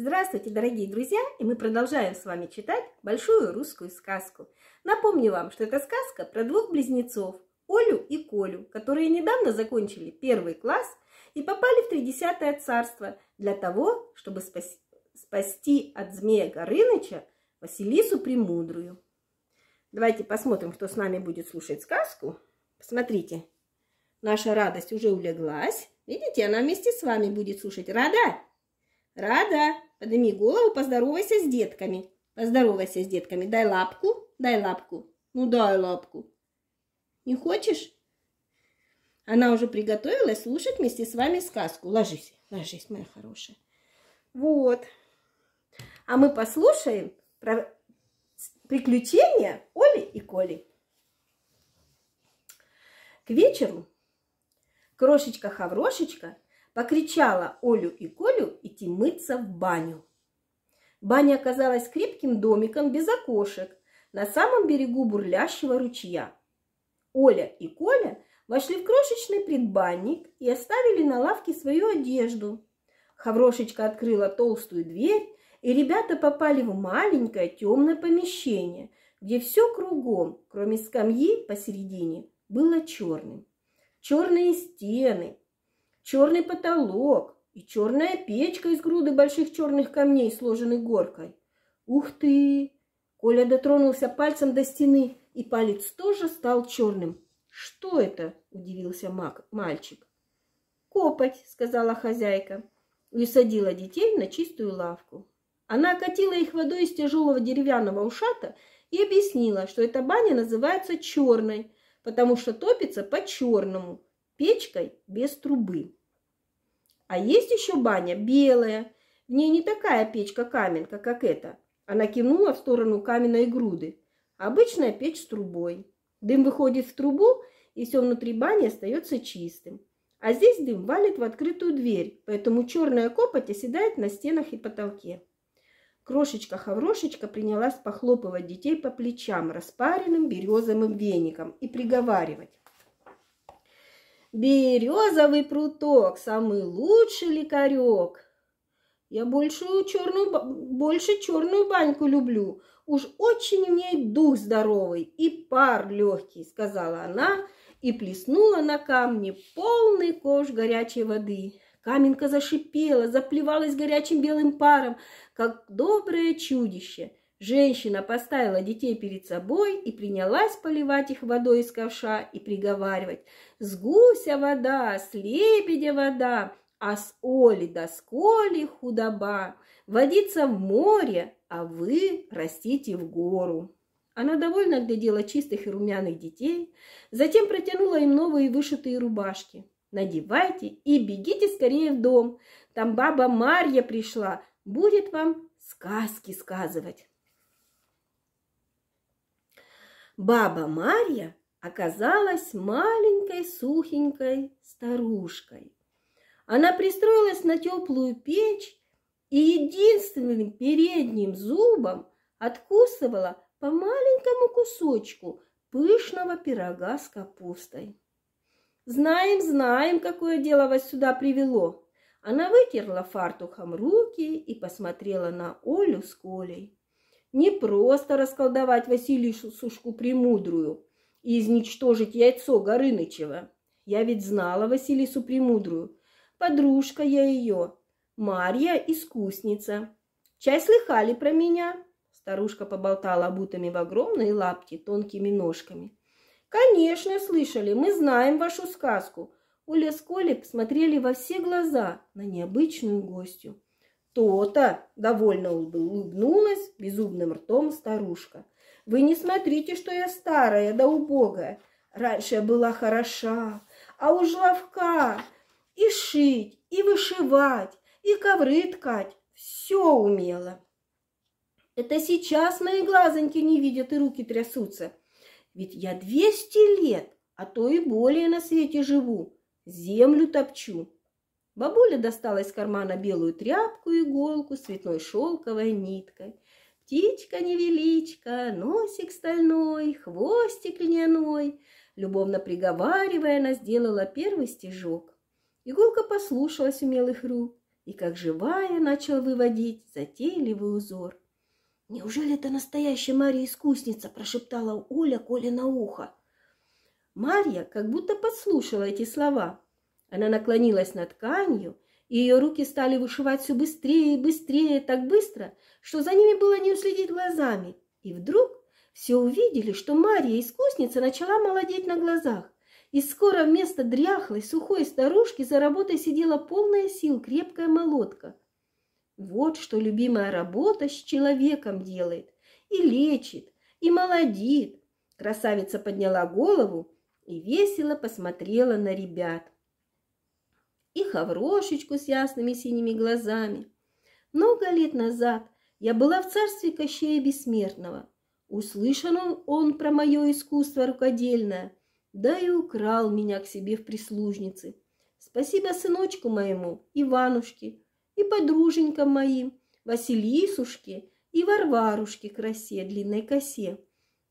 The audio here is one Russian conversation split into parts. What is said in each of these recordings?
Здравствуйте, дорогие друзья! И мы продолжаем с вами читать большую русскую сказку. Напомню вам, что это сказка про двух близнецов – Олю и Колю, которые недавно закончили первый класс и попали в Тридесятое царство для того, чтобы спас... спасти от змея Горыныча Василису Премудрую. Давайте посмотрим, кто с нами будет слушать сказку. Посмотрите, наша радость уже улеглась. Видите, она вместе с вами будет слушать. Рада? Рада? Подними голову, поздоровайся с детками. Поздоровайся с детками. Дай лапку, дай лапку. Ну, дай лапку. Не хочешь? Она уже приготовилась слушать вместе с вами сказку. Ложись, ложись, моя хорошая. Вот. А мы послушаем про приключения Оли и Коли. К вечеру крошечка-хаврошечка покричала Олю и Колю идти мыться в баню. Баня оказалась крепким домиком без окошек на самом берегу бурлящего ручья. Оля и Коля вошли в крошечный предбанник и оставили на лавке свою одежду. Хаврошечка открыла толстую дверь, и ребята попали в маленькое темное помещение, где все кругом, кроме скамьи посередине, было черным. Черные стены, черный потолок и черная печка из груды больших черных камней, сложенной горкой. Ух ты! Коля дотронулся пальцем до стены, и палец тоже стал черным. Что это? удивился мальчик. Копоть, сказала хозяйка, и садила детей на чистую лавку. Она окатила их водой из тяжелого деревянного ушата и объяснила, что эта баня называется черной, потому что топится по-черному, печкой без трубы. А есть еще баня белая. В ней не такая печка-каменка, как эта. Она кивнула в сторону каменной груды. Обычная печь с трубой. Дым выходит в трубу, и все внутри бани остается чистым. А здесь дым валит в открытую дверь, поэтому черная копоть оседает на стенах и потолке. Крошечка-хаврошечка принялась похлопывать детей по плечам распаренным березовым веником и приговаривать. Березовый пруток, самый лучший лекарек. Я большую черную, больше черную баньку люблю. Уж очень в ней дух здоровый и пар легкий, сказала она и плеснула на камни полный кож горячей воды. Каменка зашипела, заплевалась горячим белым паром, как доброе чудище – Женщина поставила детей перед собой и принялась поливать их водой из ковша и приговаривать «С гуся вода, с лебедя вода, а с оли до да сколи худоба, водиться в море, а вы растите в гору». Она довольно глядела чистых и румяных детей, затем протянула им новые вышитые рубашки. «Надевайте и бегите скорее в дом, там баба Марья пришла, будет вам сказки сказывать». Баба Марья оказалась маленькой сухенькой старушкой. Она пристроилась на теплую печь и единственным передним зубом откусывала по маленькому кусочку пышного пирога с капустой. «Знаем, знаем, какое дело вас сюда привело!» Она вытерла фартухом руки и посмотрела на Олю с Колей не просто расколдовать Василишу Сушку Премудрую и изничтожить яйцо Горынычева. Я ведь знала Василису Премудрую. Подружка я ее, Марья – искусница. Чай слыхали про меня?» Старушка поболтала обутыми в огромные лапки тонкими ножками. «Конечно, слышали, мы знаем вашу сказку». Уля с Колей посмотрели во все глаза на необычную гостью. «То-то!» – довольно улыбнулась безумным ртом старушка. «Вы не смотрите, что я старая да убогая. Раньше я была хороша, а уж ловка. И шить, и вышивать, и ковры ткать. Все умела. Это сейчас мои глазоньки не видят и руки трясутся. Ведь я двести лет, а то и более на свете живу. Землю топчу, Бабуля достала из кармана белую тряпку, иголку с цветной шелковой ниткой. Птичка-невеличка, носик стальной, хвостик льняной. Любовно приговаривая, она сделала первый стежок. Иголка послушалась умелых рук и, как живая, начала выводить затейливый узор. «Неужели это настоящая Мария – прошептала Оля Коля на ухо. Марья как будто подслушала эти слова, она наклонилась над тканью, и ее руки стали вышивать все быстрее и быстрее, так быстро, что за ними было не уследить глазами. И вдруг все увидели, что мария искусница начала молодеть на глазах, и скоро вместо дряхлой, сухой старушки за работой сидела полная сил крепкая молотка. Вот что любимая работа с человеком делает. И лечит, и молодит. Красавица подняла голову и весело посмотрела на ребят и хаврошечку с ясными синими глазами. Много лет назад я была в царстве Кощея Бессмертного. Услышан он, про мое искусство рукодельное, да и украл меня к себе в прислужницы. Спасибо сыночку моему, Иванушке, и подруженькам моим, Василисушке и Варварушке красе длинной косе.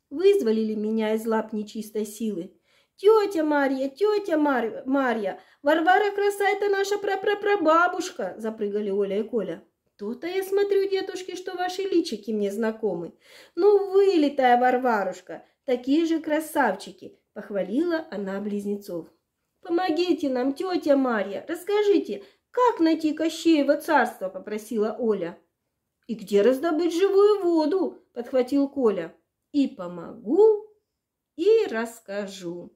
Вызволили меня из лап нечистой силы – Тетя Марья, тетя Мар... Марья, Варвара краса это наша прапрапрабабушка, запрыгали Оля и Коля. То-то я смотрю, дедушки, что ваши личики мне знакомы. Ну, вылитая Варварушка, такие же красавчики, похвалила она близнецов. Помогите нам, тетя Марья, расскажите, как найти Кощеево царство, попросила Оля. И где раздобыть живую воду, подхватил Коля. И помогу, и расскажу.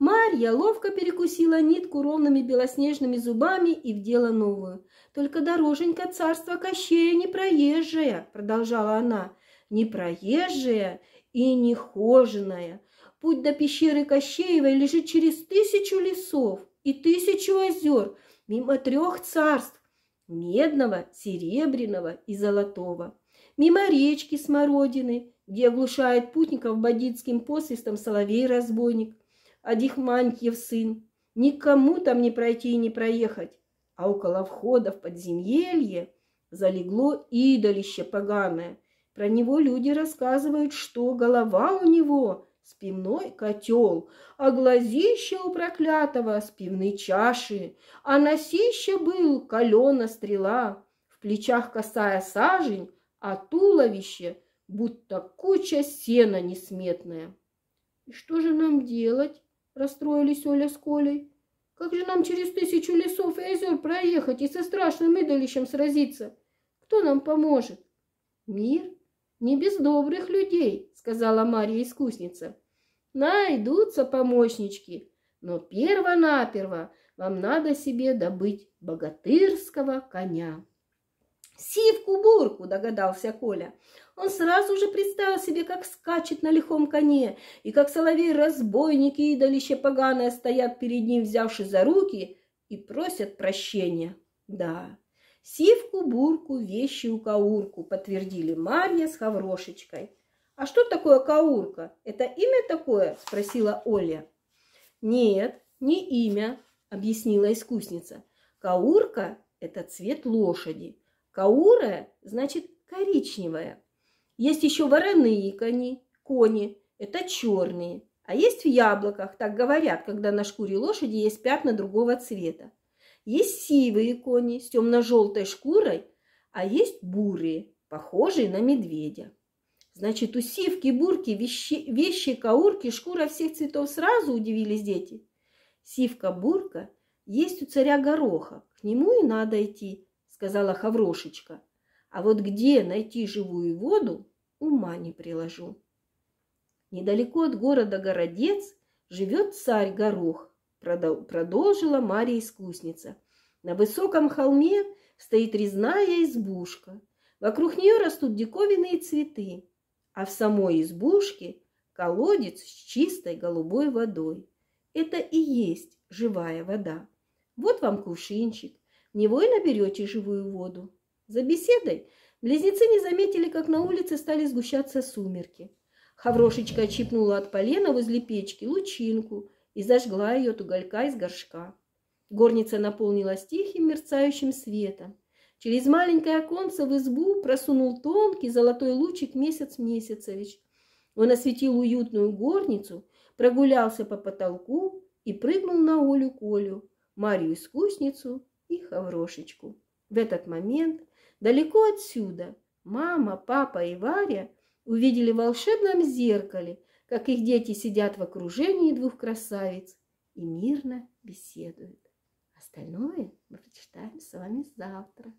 Марья ловко перекусила нитку ровными белоснежными зубами и вдела новую. «Только дороженька царства Кощея не проезжая», — продолжала она, — «не проезжая и не хоженая. Путь до пещеры Кощеевой лежит через тысячу лесов и тысячу озер, мимо трех царств – медного, серебряного и золотого, мимо речки Смородины, где оглушает путников бандитским посвистом соловей-разбойник, Адихмантьев сын. Никому там не пройти и не проехать. А около входа в подземелье залегло идолище поганое. Про него люди рассказывают, что голова у него спивной котел, а глазище у проклятого спивной чаши, а носище был калена стрела, в плечах косая сажень, а туловище будто куча сена несметная. И что же нам делать? расстроились Оля с Колей. Как же нам через тысячу лесов и озер проехать и со страшным идолищем сразиться? Кто нам поможет? Мир не без добрых людей, сказала Марья-искусница. Найдутся помощнички, но перво-наперво вам надо себе добыть богатырского коня. «Сивку-бурку!» – догадался Коля. Он сразу же представил себе, как скачет на лихом коне, и как соловей-разбойники и идолище поганое стоят перед ним, взявши за руки, и просят прощения. Да, сивку-бурку, вещи Каурку подтвердили Марья с Хаврошечкой. «А что такое каурка? Это имя такое?» – спросила Оля. «Нет, не имя», – объяснила искусница. «Каурка – это цвет лошади, Каурая значит коричневая. Есть еще вороные кони, кони – это черные. А есть в яблоках, так говорят, когда на шкуре лошади есть пятна другого цвета. Есть сивые кони с темно-желтой шкурой, а есть бурые, похожие на медведя. Значит, у сивки, бурки, вещи, вещи, каурки, шкура всех цветов сразу удивились дети. Сивка-бурка есть у царя гороха, к нему и надо идти, сказала Хаврошечка. А вот где найти живую воду, ума не приложу. Недалеко от города Городец живет царь Горох, продолжила Мария искусница. На высоком холме стоит резная избушка. Вокруг нее растут диковинные цветы, а в самой избушке колодец с чистой голубой водой. Это и есть живая вода. Вот вам кувшинчик, и наберете живую воду. За беседой близнецы не заметили, как на улице стали сгущаться сумерки. Хаврошечка отщипнула от полена возле печки лучинку и зажгла ее от уголька из горшка. Горница наполнилась тихим мерцающим светом. Через маленькое оконце в избу просунул тонкий золотой лучик месяц Месяцевич. Он осветил уютную горницу, прогулялся по потолку и прыгнул на Олю Колю, Марию-искусницу и Хаврошечку. В этот момент далеко отсюда мама, папа и Варя увидели в волшебном зеркале, как их дети сидят в окружении двух красавиц и мирно беседуют. Остальное мы прочитаем с вами завтра.